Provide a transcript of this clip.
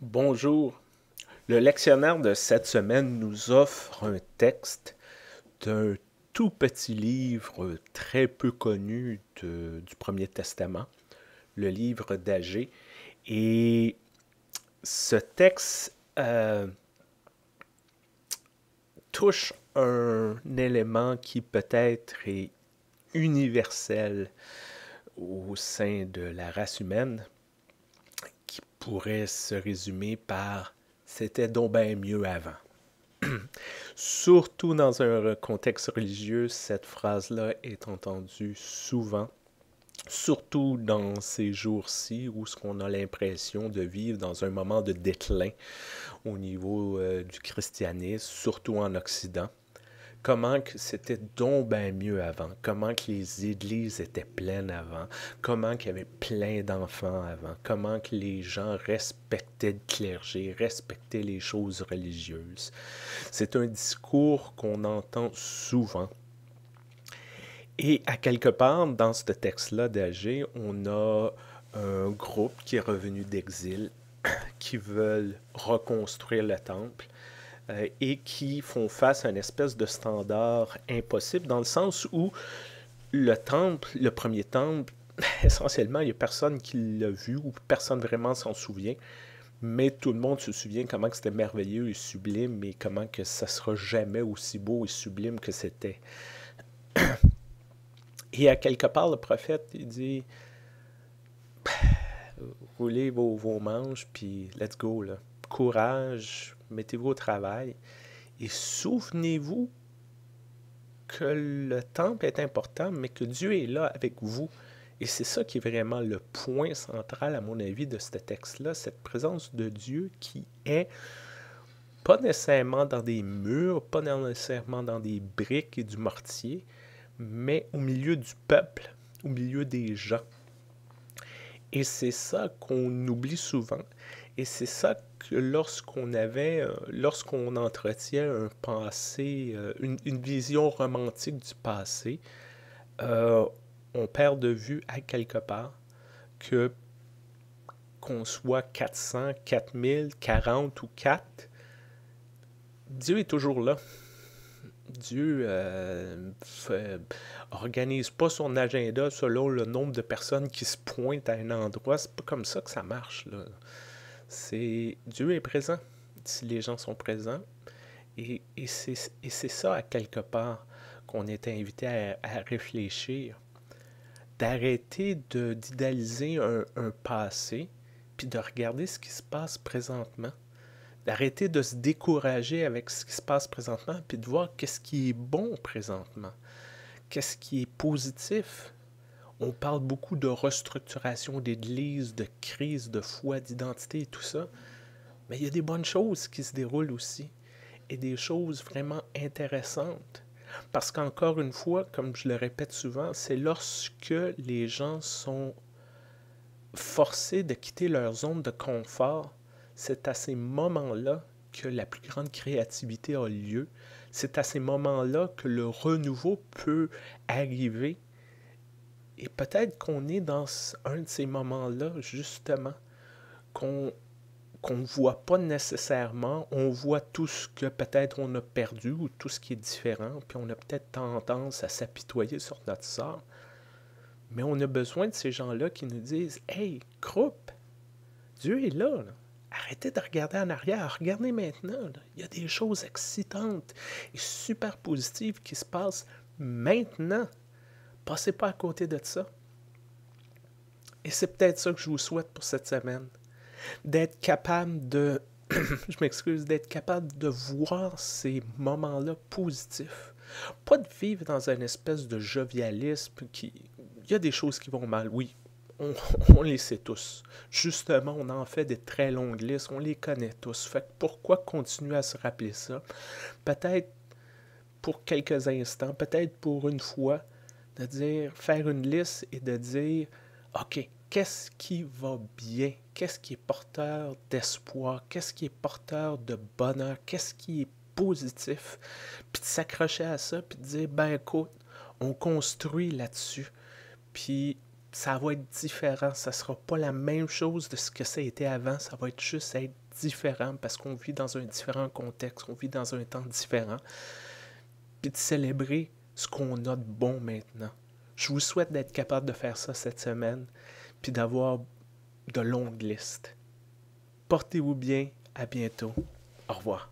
Bonjour. Le lectionnaire de cette semaine nous offre un texte d'un tout petit livre très peu connu du Premier Testament, le livre d'Agé. Et ce texte euh, touche un élément qui peut-être est universel au sein de la race humaine, pourrait se résumer par c'était donc bien mieux avant. Surtout dans un contexte religieux, cette phrase-là est entendue souvent, surtout dans ces jours-ci où ce qu'on a l'impression de vivre dans un moment de déclin au niveau euh, du christianisme, surtout en Occident comment que c'était donc bien mieux avant, comment que les églises étaient pleines avant, comment qu'il y avait plein d'enfants avant, comment que les gens respectaient le clergé, respectaient les choses religieuses. C'est un discours qu'on entend souvent. Et à quelque part, dans ce texte-là d'Agé, on a un groupe qui est revenu d'exil, qui veulent reconstruire le temple, euh, et qui font face à une espèce de standard impossible, dans le sens où le temple, le premier temple, essentiellement, il n'y a personne qui l'a vu ou personne vraiment s'en souvient. Mais tout le monde se souvient comment c'était merveilleux et sublime et comment que ça sera jamais aussi beau et sublime que c'était. Et à quelque part, le prophète, il dit roulez vos, vos manches, puis let's go. Là. Courage, mettez-vous au travail et souvenez-vous que le temple est important, mais que Dieu est là avec vous. Et c'est ça qui est vraiment le point central, à mon avis, de ce texte-là, cette présence de Dieu qui est pas nécessairement dans des murs, pas nécessairement dans des briques et du mortier, mais au milieu du peuple, au milieu des gens. Et c'est ça qu'on oublie souvent. Et c'est ça lorsqu'on avait, euh, lorsqu'on entretient un passé, euh, une, vision romantique du passé, euh, on perd de vue à quelque part que qu'on soit 400, 4000, 40 ou 4, Dieu est toujours là. Dieu euh, organise pas son agenda selon le nombre de personnes qui se pointent à un endroit. C'est pas comme ça que ça marche. Là c'est Dieu est présent si les gens sont présents. Et, c'est ça, à quelque part, qu'on est invité à, réfléchir, d'arrêter d'idéaliser un, un passé, puis de regarder ce qui se passe présentement, d'arrêter de se décourager avec ce qui se passe présentement, puis de voir qu'est-ce qui est bon présentement, qu'est-ce qui est positif on parle beaucoup de restructuration d'église, de crise de foi, d'identité et tout ça. Mais il y a des bonnes choses qui se déroulent aussi et des choses vraiment intéressantes. Parce qu'encore une fois, comme je le répète souvent, c'est lorsque les gens sont forcés de quitter leur zone de confort, c'est à ces moments-là que la plus grande créativité a lieu. C'est à ces moments-là que le renouveau peut arriver et peut-être qu'on est dans un de ces moments-là, justement, qu'on qu'on ne voit pas nécessairement, on voit tout ce que peut-être on a perdu ou tout ce qui est différent, puis on a peut-être tendance à s'apitoyer sur notre sort. Mais on a besoin de ces gens-là qui nous disent Hey, croupe, Dieu est là, Arrêtez de regarder en arrière, regardez maintenant. Il y a des choses excitantes et super positives qui se passent maintenant. Passez pas à côté de ça. Et c'est peut-être ça que je vous souhaite pour cette semaine. D'être capable de. je m'excuse, d'être capable de voir ces moments-là positifs. Pas de vivre dans une espèce de jovialisme qui. Il y a des choses qui vont mal, oui. On, on, les sait tous. Justement, on en fait des très longues listes, on les connaît tous. Fait que pourquoi continuer à se rappeler ça? Peut-être pour quelques instants, peut-être pour une fois, de dire, faire une liste et de dire, OK, qu'est-ce qui va bien? Qu'est-ce qui est porteur d'espoir? Qu'est-ce qui est porteur de bonheur? Qu'est-ce qui est positif? Puis de s'accrocher à ça, puis de dire, ben écoute, on construit là-dessus. Puis ça va être différent. Ça ne sera pas la même chose de ce que ça a été avant. Ça va être juste être différent parce qu'on vit dans un différent contexte, on vit dans un temps différent. Puis de célébrer ce qu'on a de bon maintenant. Je vous souhaite d'être capable de faire ça cette semaine, puis d'avoir de longues listes. Portez-vous bien, à bientôt. Au revoir.